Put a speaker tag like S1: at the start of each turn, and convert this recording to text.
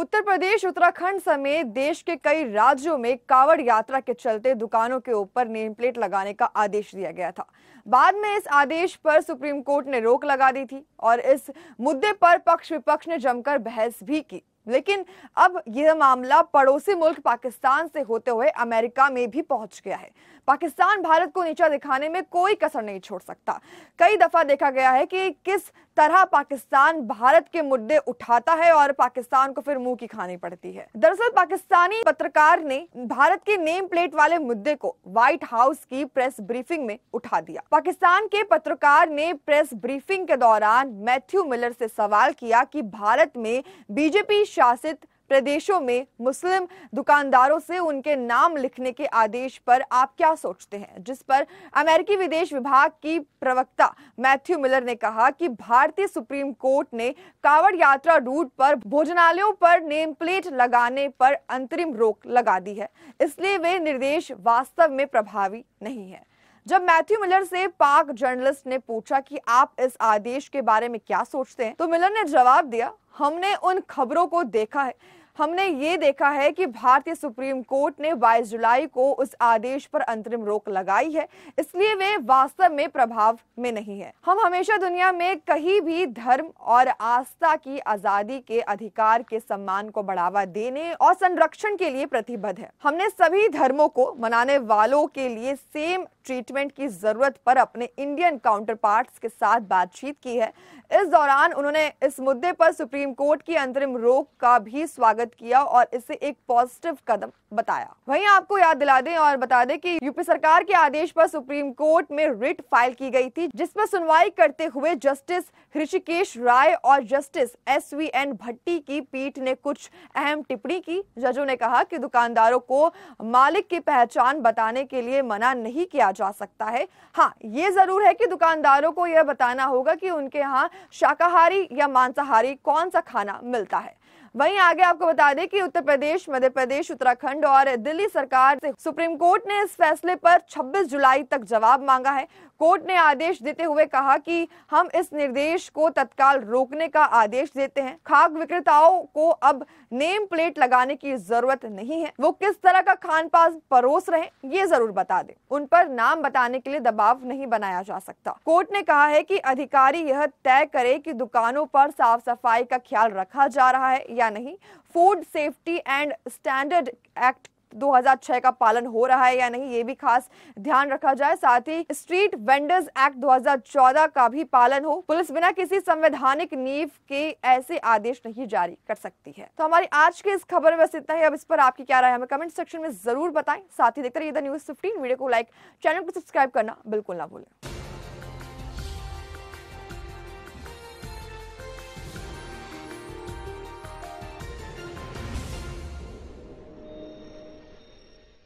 S1: उत्तर प्रदेश उत्तराखंड समेत देश के कई राज्यों में कावड़ यात्रा के चलते दुकानों के ऊपर नेम प्लेट लगाने का आदेश दिया गया था बाद में इस आदेश पर सुप्रीम कोर्ट ने रोक लगा दी थी और इस मुद्दे पर पक्ष विपक्ष ने जमकर बहस भी की लेकिन अब यह मामला पड़ोसी मुल्क पाकिस्तान से होते हुए अमेरिका में भी पहुंच गया है पाकिस्तान भारत को नीचा दिखाने में कोई कसर नहीं छोड़ सकता कई दफा देखा गया है कि किस तरह पाकिस्तान भारत के मुद्दे उठाता है और पाकिस्तान को फिर मुंह की खानी पड़ती है दरअसल पाकिस्तानी पत्रकार ने भारत के नेम प्लेट वाले मुद्दे को व्हाइट हाउस की प्रेस ब्रीफिंग में उठा दिया पाकिस्तान के पत्रकार ने प्रेस ब्रीफिंग के दौरान मैथ्यू मिलर से सवाल किया कि भारत में बीजेपी शासित प्रदेशों में मुस्लिम दुकानदारों से उनके नाम लिखने के आदेश पर आप क्या सोचते हैं जिस पर अमेरिकी विदेश विभाग की प्रवक्ता मैथ्यू मिलर ने कहा कि भारतीय सुप्रीम कोर्ट ने कावड़ यात्रा रूट पर भोजनालयों पर नेम प्लेट लगाने पर अंतरिम रोक लगा दी है इसलिए वे निर्देश वास्तव में प्रभावी नहीं है जब मैथ्यू मिलर से पाक जर्नलिस्ट ने पूछा कि आप इस आदेश के बारे में क्या सोचते हैं तो मिलर ने जवाब दिया हमने उन खबरों को देखा है हमने ये देखा है कि भारतीय सुप्रीम कोर्ट ने 22 जुलाई को उस आदेश पर अंतरिम रोक लगाई है इसलिए वे वास्तव में प्रभाव में नहीं है हम हमेशा दुनिया में कहीं भी धर्म और आस्था की आजादी के अधिकार के सम्मान को बढ़ावा देने और संरक्षण के लिए प्रतिबद्ध है हमने सभी धर्मों को मनाने वालों के लिए सेम ट्रीटमेंट की जरूरत पर अपने इंडियन काउंटर पार्ट के साथ बातचीत की है इस दौरान उन्होंने इस मुद्दे पर सुप्रीम कोर्ट की अंतरिम रोक का भी स्वागत स्वागत किया और इसे एक पॉजिटिव कदम बताया वहीं आपको याद दिला दें और बता दें कि यूपी सरकार के आदेश पर सुप्रीम कोर्ट में रिट फाइल की गई थी जिसमें सुनवाई करते हुए जस्टिस ऋषिकेश राय और justice S V N Bhatti की पीठ ने कुछ अहम टिप्पणी की जजों ने कहा कि दुकानदारों को मालिक की पहचान बताने के लिए मना नहीं किया जा सकता है हाँ ये जरूर है कि दुकानदारों को यह बताना होगा कि उनके यहाँ शाकाहारी या मांसाहारी कौन सा खाना मिलता है वहीं आगे आपको बता दें कि उत्तर प्रदेश मध्य प्रदेश उत्तराखंड और दिल्ली सरकार से सुप्रीम कोर्ट ने इस फैसले पर 26 जुलाई तक जवाब मांगा है कोर्ट ने आदेश देते हुए कहा कि हम इस निर्देश को तत्काल रोकने का आदेश देते हैं खाक विक्रेताओं को अब नेम प्लेट लगाने की जरूरत नहीं है वो किस तरह का खान पान परोस रहे ये जरूर बता दे उन पर नाम बताने के लिए दबाव नहीं बनाया जा सकता कोर्ट ने कहा है की अधिकारी यह तय करे की दुकानों पर साफ सफाई का ख्याल रखा जा रहा है या नहीं food safety and standard act 2006 का पालन हो रहा है या नहीं ये भी खास ध्यान रखा जाए साथ ही स्ट्रीट वेंडर्स एक्ट 2014 का भी पालन हो पुलिस बिना किसी संवैधानिक नींव के ऐसे आदेश नहीं जारी कर सकती है तो हमारी आज की इस खबर में बस इतना ही अब इस पर आपकी क्या राय हमें कमेंट सेक्शन में जरूर बताएं साथ ही देखते रहिए द न्यूज फिफ्टीन वीडियो को लाइक चैनल को सब्सक्राइब करना बिल्कुल ना भूलें